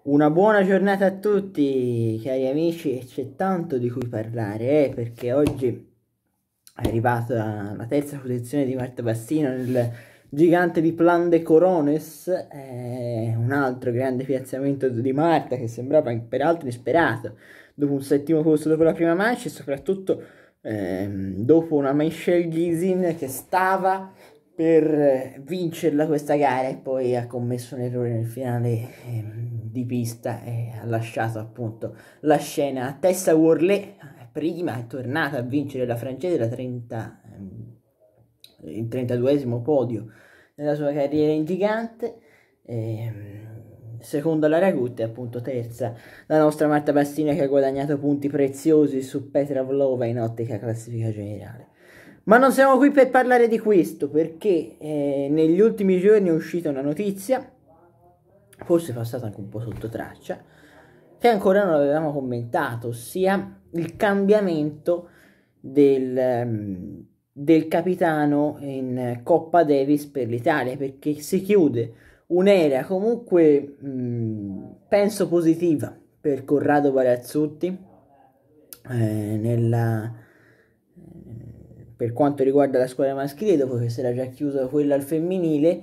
Una buona giornata a tutti, cari amici, c'è tanto di cui parlare, eh, perché oggi è arrivata la terza posizione di Marta Bassino nel gigante di Plan de Corones, eh, un altro grande piazzamento di Marta che sembrava peraltro insperato, dopo un settimo posto dopo la prima mancia e soprattutto eh, dopo una Michelle Gisin che stava per vincerla questa gara e poi ha commesso un errore nel finale eh, di pista e ha lasciato appunto la scena a Tessa Worley prima è tornata a vincere la francese la 30, ehm, il 32 esimo podio nella sua carriera in gigante ehm, seconda la Ragutte appunto terza la nostra Marta Bastina che ha guadagnato punti preziosi su Petra Vlova in ottica classifica generale ma non siamo qui per parlare di questo, perché eh, negli ultimi giorni è uscita una notizia, forse passata anche un po' sotto traccia, che ancora non avevamo commentato, ossia il cambiamento del, ehm, del capitano in Coppa Davis per l'Italia, perché si chiude un'era comunque, mh, mm, penso, positiva per Corrado Barazzutti eh, nella per quanto riguarda la squadra maschile, dopo che si era già chiusa quella al femminile,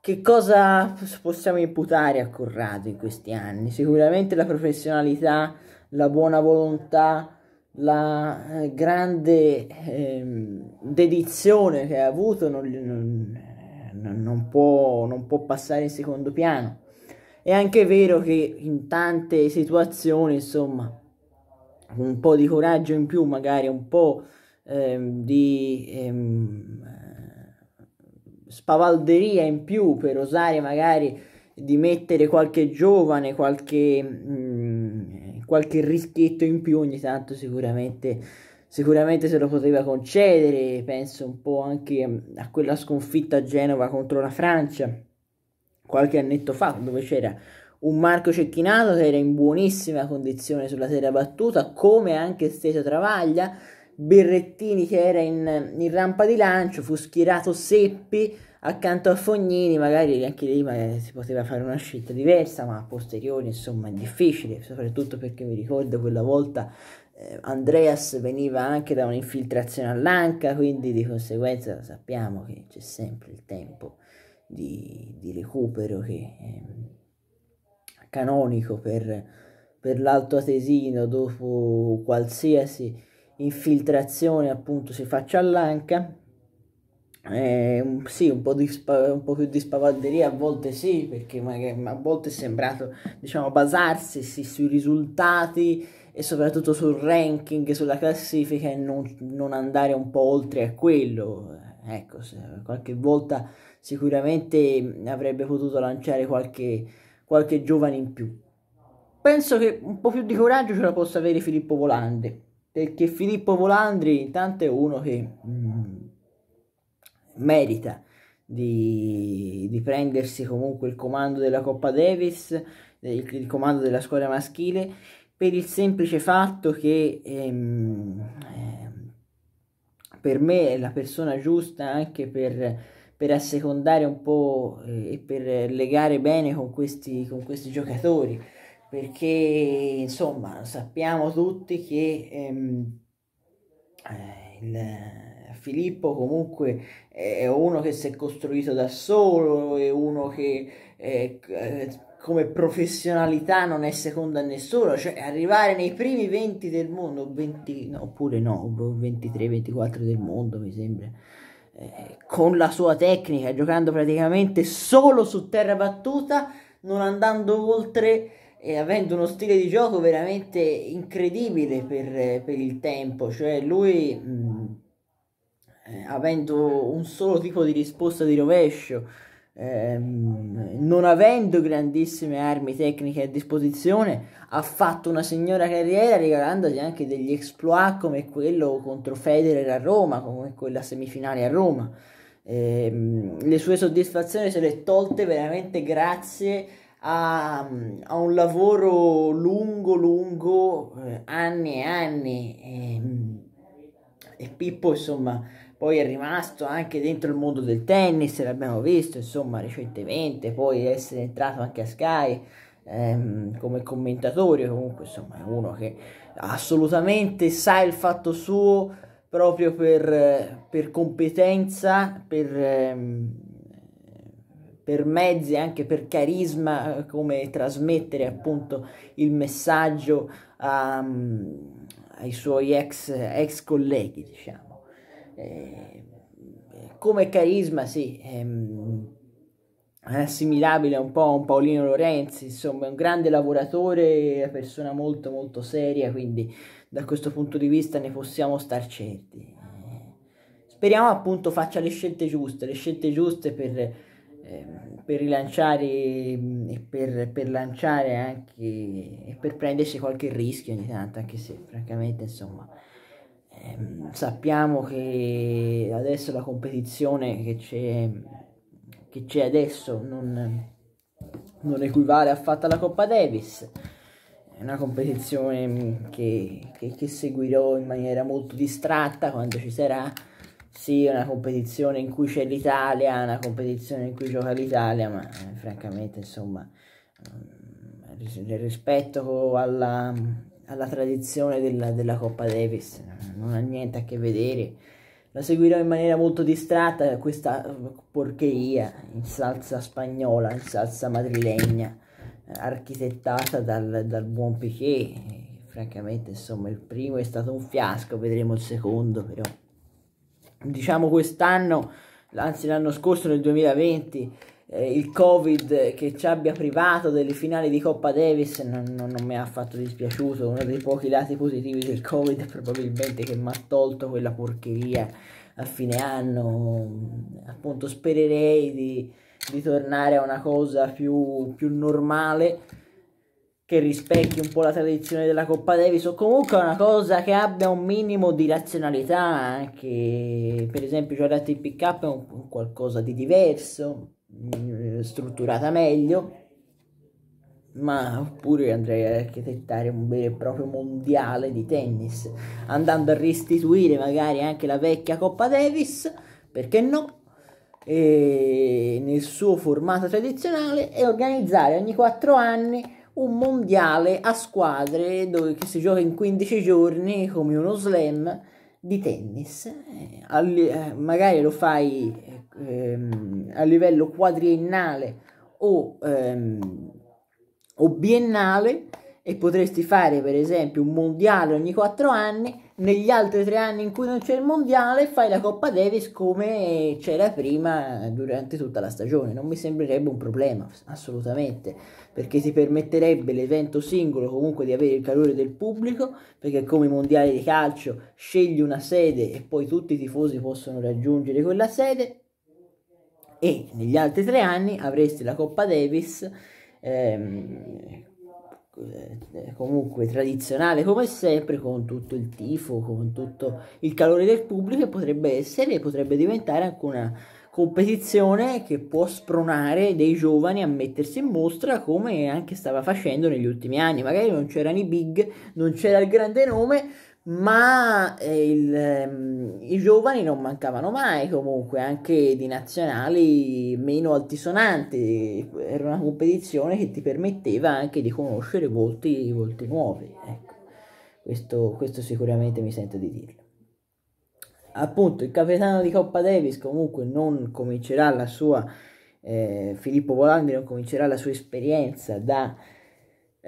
che cosa possiamo imputare a Corrado in questi anni? Sicuramente la professionalità, la buona volontà, la eh, grande eh, dedizione che ha avuto non, non, non, può, non può passare in secondo piano. È anche vero che in tante situazioni, insomma, un po' di coraggio in più, magari un po' ehm, di ehm, eh, spavalderia in più per osare magari di mettere qualche giovane, qualche, mh, mm, qualche rischietto in più ogni tanto sicuramente, sicuramente se lo poteva concedere, penso un po' anche a quella sconfitta a Genova contro la Francia qualche annetto fa dove c'era un Marco Cecchinato che era in buonissima condizione sulla terra battuta come anche Steto Travaglia Berrettini che era in, in, rampa di lancio, fu schierato Seppi accanto a Fognini, magari anche lì magari eh, si poteva fare una scelta diversa, ma a posteriori insomma è difficile, soprattutto perché mi ricordo quella volta eh, Andreas veniva anche da un'infiltrazione all'anca, quindi di conseguenza sappiamo che c'è sempre il tempo di, di recupero che è ehm, canonico per, per atesino dopo qualsiasi infiltrazione appunto si faccia all'anca eh, sì, un po, di spa, un po' più di spavalderia a volte sì, perché magari, a volte è sembrato diciamo, basarsi sì, sui risultati e soprattutto sul ranking, sulla classifica e non, non andare un po' oltre a quello. Ecco, qualche volta sicuramente avrebbe potuto lanciare qualche, qualche giovane in più. Penso che un po' più di coraggio ce la possa avere Filippo Volante perché Filippo Volandri intanto è uno che mm, merita di, di, prendersi comunque il comando della Coppa Davis, il, il, comando della squadra maschile, per il semplice fatto che ehm, ehm, per me è la persona giusta anche per, per assecondare un po' eh, e per legare bene con questi, con questi giocatori perché insomma sappiamo tutti che ehm, eh, il, eh, Filippo comunque è uno che si è costruito da solo, è uno che eh, eh come professionalità non è seconda a nessuno, cioè arrivare nei primi 20 del mondo, 20, no, oppure no, 23-24 boh, del mondo mi sembra, eh, con la sua tecnica, giocando praticamente solo su terra battuta, non andando oltre e avendo uno stile di gioco veramente incredibile per, per il tempo, cioè lui mh, mm, eh, avendo un solo tipo di risposta di rovescio, ehm, non avendo grandissime armi tecniche a disposizione, ha fatto una signora carriera regalandosi anche degli exploit come quello contro Federer a Roma, come quella semifinale a Roma. Eh, le sue soddisfazioni se le tolte veramente grazie a, a un lavoro lungo, lungo, eh, anni e anni. E, ehm, e Pippo, insomma, poi è rimasto anche dentro il mondo del tennis, l'abbiamo visto, insomma, recentemente, poi essere entrato anche a Sky ehm, come commentatore, comunque, insomma, è uno che assolutamente sa il fatto suo proprio per, per competenza, per... Ehm, per mezzi e anche per carisma, eh, come trasmettere appunto il messaggio a, ehm, ai suoi ex, ex colleghi, diciamo. Eh, come carisma, sì, ehm, è assimilabile un po' a un Paolino Lorenzi, insomma, è un grande lavoratore, una persona molto molto seria, quindi da questo punto di vista ne possiamo star certi. Speriamo appunto faccia le scelte giuste, le scelte giuste per Ehm, per rilanciare mm, e per, per, lanciare anche e per prendersi qualche rischio ogni tanto anche se francamente insomma ehm, sappiamo che adesso la competizione che c'è che c'è adesso non, non equivale affatto alla Coppa Davis è una competizione che, che, che seguirò in maniera molto distratta quando ci sarà sì, è una competizione in cui c'è l'Italia, una competizione in cui gioca l'Italia, ma eh, francamente, insomma, nel mm, rispetto alla, alla tradizione della, della, Coppa Davis non ha niente a che vedere. La seguirò in maniera molto distratta questa porcheria in salsa spagnola, in salsa madrilegna, architettata dal, dal buon Piquet. Francamente, insomma, il primo è stato un fiasco, vedremo il secondo però diciamo quest'anno, anzi l'anno scorso nel 2020, eh, il Covid che ci abbia privato delle finali di Coppa Davis non, non, non mi ha affatto dispiaciuto, uno dei pochi lati positivi del Covid è probabilmente che mi ha tolto quella porcheria a fine anno, appunto spererei di, di tornare a una cosa più, più normale che rispecchi un po' la tradizione della Coppa Davis o comunque una cosa che abbia un minimo di razionalità anche eh, per esempio giocare cioè, a TP Cup è un, qualcosa di diverso mm, strutturata meglio ma oppure andrei a architettare un vero e proprio mondiale di tennis andando a restituire magari anche la vecchia Coppa Davis perché no e nel suo formato tradizionale e organizzare ogni quattro anni un mondiale a squadre dove, che si gioca in 15 giorni come uno slam di tennis. Eh, Al, eh, magari lo fai ehm, a livello quadriennale o, ehm, o biennale e potresti fare per esempio un mondiale ogni 4 anni negli altri tre anni in cui non c'è il mondiale fai la Coppa Davis come c'era prima durante tutta la stagione non mi sembrerebbe un problema assolutamente perché ti permetterebbe l'evento singolo comunque di avere il calore del pubblico perché come i mondiali di calcio scegli una sede e poi tutti i tifosi possono raggiungere quella sede e negli altri tre anni avresti la Coppa Davis ehm, eh, eh, comunque tradizionale come sempre con tutto il tifo con tutto il calore del pubblico e potrebbe essere e potrebbe diventare anche una competizione che può spronare dei giovani a mettersi in mostra come anche stava facendo negli ultimi anni magari non c'erano i big non c'era il grande nome ma eh, il, ehm, i giovani non mancavano mai comunque, anche di nazionali meno altisonanti, era una competizione che ti permetteva anche di conoscere volti, volti nuovi, ecco. questo, questo sicuramente mi sento di dirlo. Appunto, il capitano di Coppa Davis comunque non comincerà la sua, eh, Filippo Volandi non comincerà la sua esperienza da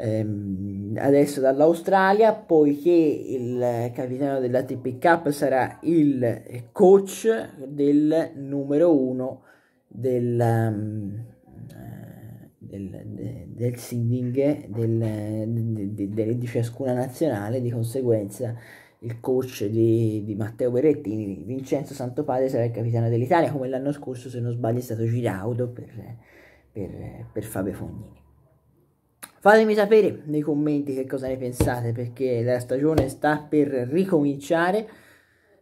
Ehm, adesso dall'Australia, poiché il capitano della TP Cup sarà il coach del numero uno del, um, del, del seeding del, de, de, di ciascuna nazionale, di conseguenza il coach di, di, Matteo Berrettini, Vincenzo Santopadre sarà il capitano dell'Italia, come l'anno scorso se non sbaglio è stato Giraudo per, per, per Fabio Fognini. Fatemi sapere nei commenti che cosa ne pensate perché la stagione sta per ricominciare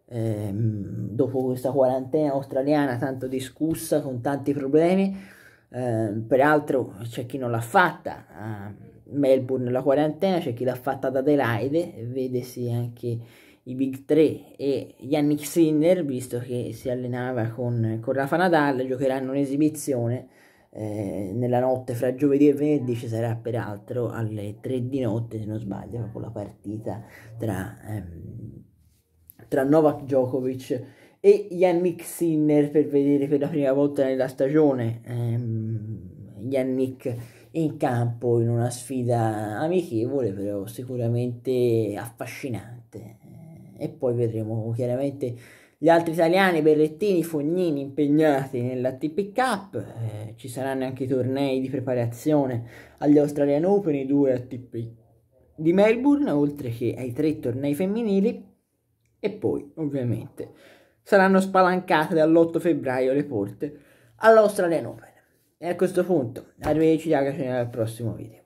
eh, dopo questa quarantena australiana tanto discussa con tanti problemi. Eh, peraltro c'è chi non l'ha fatta a Melbourne la quarantena, c'è chi l'ha fatta ad Adelaide, vedesi anche i Big 3 e Yannick Sinner, visto che si allenava con, con Rafa Nadal, giocheranno un'esibizione eh, nella notte fra giovedì e venerdì ci sarà peraltro alle 3 di notte, se non sbaglio, proprio la partita tra, ehm, tra Novak Djokovic e Yannick Sinner per vedere per la prima volta nella stagione ehm, Yannick in campo in una sfida amichevole, però sicuramente affascinante. E poi vedremo chiaramente gli altri italiani, Berrettini, Fognini, impegnati nella TP Cup, eh, ci saranno anche i tornei di preparazione agli Australian Open, i due ATP di Melbourne, oltre che ai tre tornei femminili, e poi ovviamente saranno spalancate dall'8 febbraio le porte all'Australian Open. E a questo punto, arrivederci ragazzi nel prossimo video.